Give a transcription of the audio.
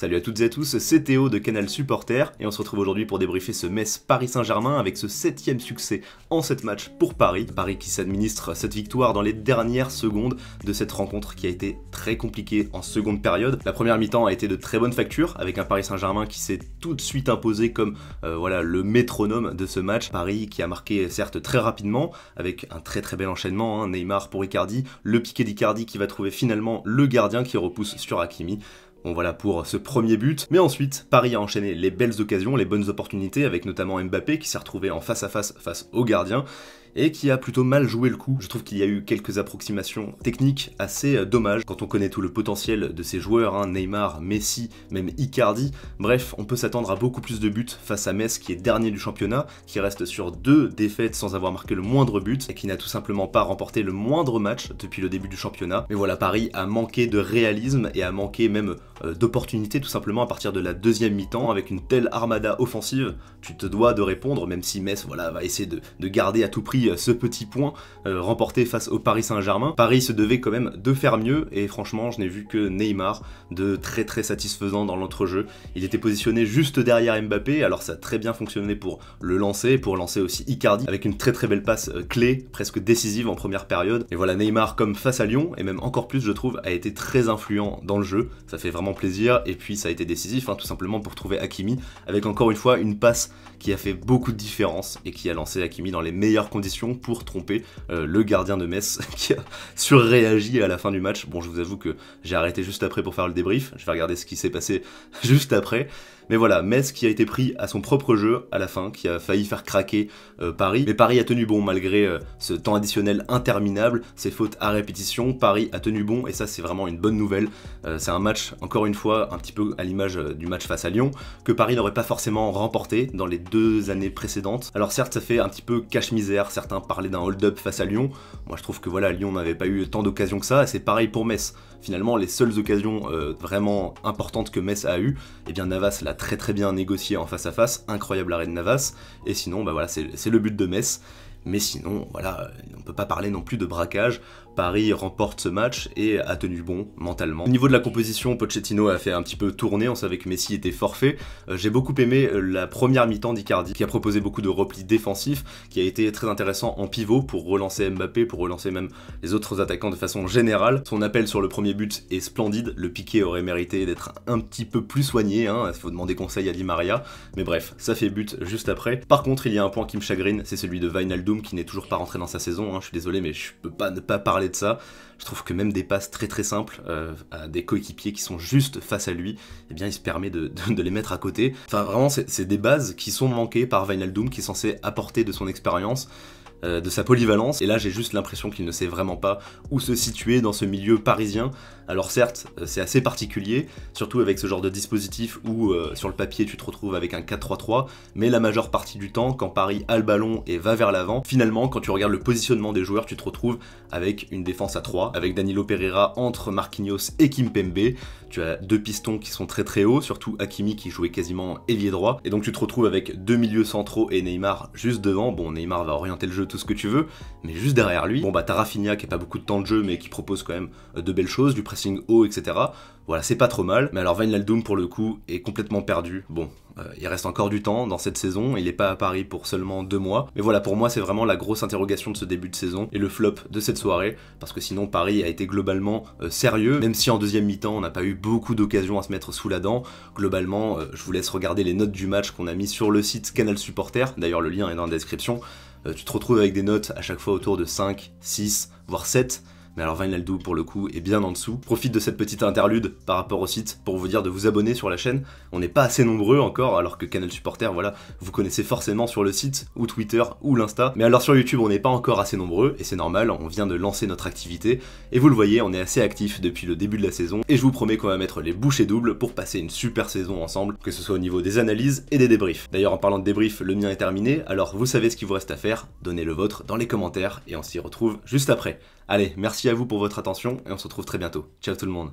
Salut à toutes et à tous, c'est Théo de Canal Supporter et on se retrouve aujourd'hui pour débriefer ce Metz Paris Saint-Germain avec ce septième succès en sept matchs pour Paris. Paris qui s'administre cette victoire dans les dernières secondes de cette rencontre qui a été très compliquée en seconde période. La première mi-temps a été de très bonne facture avec un Paris Saint-Germain qui s'est tout de suite imposé comme euh, voilà le métronome de ce match. Paris qui a marqué certes très rapidement avec un très très bel enchaînement, hein. Neymar pour Icardi, le piqué d'Icardi qui va trouver finalement le gardien qui repousse sur Hakimi. Bon voilà pour ce premier but, mais ensuite Paris a enchaîné les belles occasions, les bonnes opportunités avec notamment Mbappé qui s'est retrouvé en face à face face au gardien et qui a plutôt mal joué le coup. Je trouve qu'il y a eu quelques approximations techniques assez euh, dommages quand on connaît tout le potentiel de ces joueurs, hein, Neymar, Messi, même Icardi. Bref, on peut s'attendre à beaucoup plus de buts face à Metz qui est dernier du championnat, qui reste sur deux défaites sans avoir marqué le moindre but et qui n'a tout simplement pas remporté le moindre match depuis le début du championnat. Mais voilà, Paris a manqué de réalisme et a manqué même euh, d'opportunités tout simplement à partir de la deuxième mi-temps avec une telle armada offensive. Tu te dois de répondre, même si Metz voilà, va essayer de garder à tout prix ce petit point euh, remporté face au Paris Saint-Germain. Paris se devait quand même de faire mieux et franchement, je n'ai vu que Neymar de très très satisfaisant dans l'entrejeu. Il était positionné juste derrière Mbappé, alors ça a très bien fonctionné pour le lancer pour lancer aussi Icardi avec une très très belle passe euh, clé, presque décisive en première période. Et voilà, Neymar comme face à Lyon et même encore plus je trouve a été très influent dans le jeu. Ça fait vraiment plaisir et puis ça a été décisif hein, tout simplement pour trouver Hakimi avec encore une fois une passe qui a fait beaucoup de différence et qui a lancé Hakimi dans les meilleures conditions pour tromper euh, le gardien de Metz qui a surréagi à la fin du match. Bon, je vous avoue que j'ai arrêté juste après pour faire le débrief. Je vais regarder ce qui s'est passé juste après. Mais voilà, Metz qui a été pris à son propre jeu à la fin, qui a failli faire craquer euh, Paris. Mais Paris a tenu bon malgré euh, ce temps additionnel interminable, ses fautes à répétition. Paris a tenu bon et ça c'est vraiment une bonne nouvelle. c'est un match, encore une fois, un petit peu à l'image du match face à Lyon, que Paris n'aurait pas forcément remporté dans les deux années précédentes. Alors certes ça fait un petit peu cache-misère, certains parlaient d'un hold-up face à Lyon. Moi, je trouve que voilà, Lyon n'avait pas eu tant d'occasions que ça. C'est pareil pour Metz. Finalement, les seules occasions euh, vraiment importantes que Metz a eues, et eh bien Navas l'a très très bien négocié en face à face. Incroyable arrêt de Navas. Et sinon, bah voilà, c'est le but de Metz. Mais sinon, voilà, euh, on ne peut pas parler non plus de braquage. Paris remporte ce match et a tenu bon mentalement. Au niveau de la composition, Pochettino a fait un petit peu tourner, on savait que Messi était forfait. Euh, j'ai beaucoup aimé euh, la première mi-temps d'Icardi, qui a proposé beaucoup de replis défensifs, qui a été très intéressant en pivot pour relancer Mbappé, pour relancer même les autres attaquants de façon générale. Son appel sur le premier but est splendide, le piqué aurait mérité d'être un petit peu plus soigné, hein. il faut demander conseil à Di Maria, mais bref, ça fait but juste après. Par contre, il y a un point qui me chagrine, c'est celui de Vinaldo qui n'est toujours pas rentré dans sa saison, hein, je suis désolé, mais je peux pas ne pas parler de ça. Je trouve que même des passes très très simples euh, à des coéquipiers qui sont juste face à lui, eh bien il se permet de, les mettre à côté. Enfin vraiment, c'est des bases qui sont manquées par Vinal Doom qui est censé apporter de son expérience. Euh, de sa polyvalence. Et là, j'ai juste l'impression qu'il ne sait vraiment pas où se situer dans ce milieu parisien. Alors certes, euh, c'est assez particulier, surtout avec ce genre de dispositif où euh, sur le papier tu te retrouves avec un 4-3-3, mais la majeure partie du temps, quand Paris a le ballon et va vers l'avant, finalement, quand tu regardes le positionnement des joueurs, tu te retrouves avec une défense à 3, avec Danilo Pereira entre Marquinhos et Kim Kimpembe. Tu as deux pistons qui sont très très hauts, surtout Hakimi qui jouait quasiment ailier droit. Et donc tu te retrouves avec deux milieux centraux et Neymar juste devant. Bon, Neymar va orienter le jeu tout ce que tu veux, mais juste derrière lui, bon bah t'as qui n'a pas beaucoup de temps de jeu mais qui propose quand même euh, de belles choses, du pressing haut, etc. Voilà, c'est pas trop mal, mais alors Wijnaldum pour le coup est complètement perdu. Bon, euh, il reste encore du temps dans cette saison, il n'est pas à Paris pour seulement deux mois, mais voilà, pour moi c'est vraiment la grosse interrogation de ce début de saison et le flop de cette soirée, parce que sinon Paris a été globalement euh, sérieux, même si en deuxième mi-temps on n'a pas eu beaucoup d'occasions à se mettre sous la dent. Globalement, je vous laisse regarder les notes du match qu'on a mis sur le site Canal Supporter, d'ailleurs le lien est dans la description. Euh, tu te retrouves avec des notes à chaque fois autour de 5, 6, voire 7 alors Vinaldo pour le coup, est bien en dessous. Profite de cette petite interlude par rapport au site pour vous dire de vous abonner sur la chaîne. On n'est pas assez nombreux encore, alors que Canal Supporter, voilà, vous connaissez forcément sur le site, ou Twitter, ou l'Insta. Mais alors sur YouTube, on n'est pas encore assez nombreux, et c'est normal, on vient de lancer notre activité. Et vous le voyez, on est assez actif depuis le début de la saison. Et je vous promets qu'on va mettre les bouchées doubles pour passer une super saison ensemble, que ce soit au niveau des analyses et des débriefs. D'ailleurs, en parlant de débriefs, le mien est terminé, alors vous savez ce qu'il vous reste à faire, donnez le vôtre dans les commentaires, et on s'y retrouve juste après. Allez, merci à vous pour votre attention et on se retrouve très bientôt. Ciao tout le monde.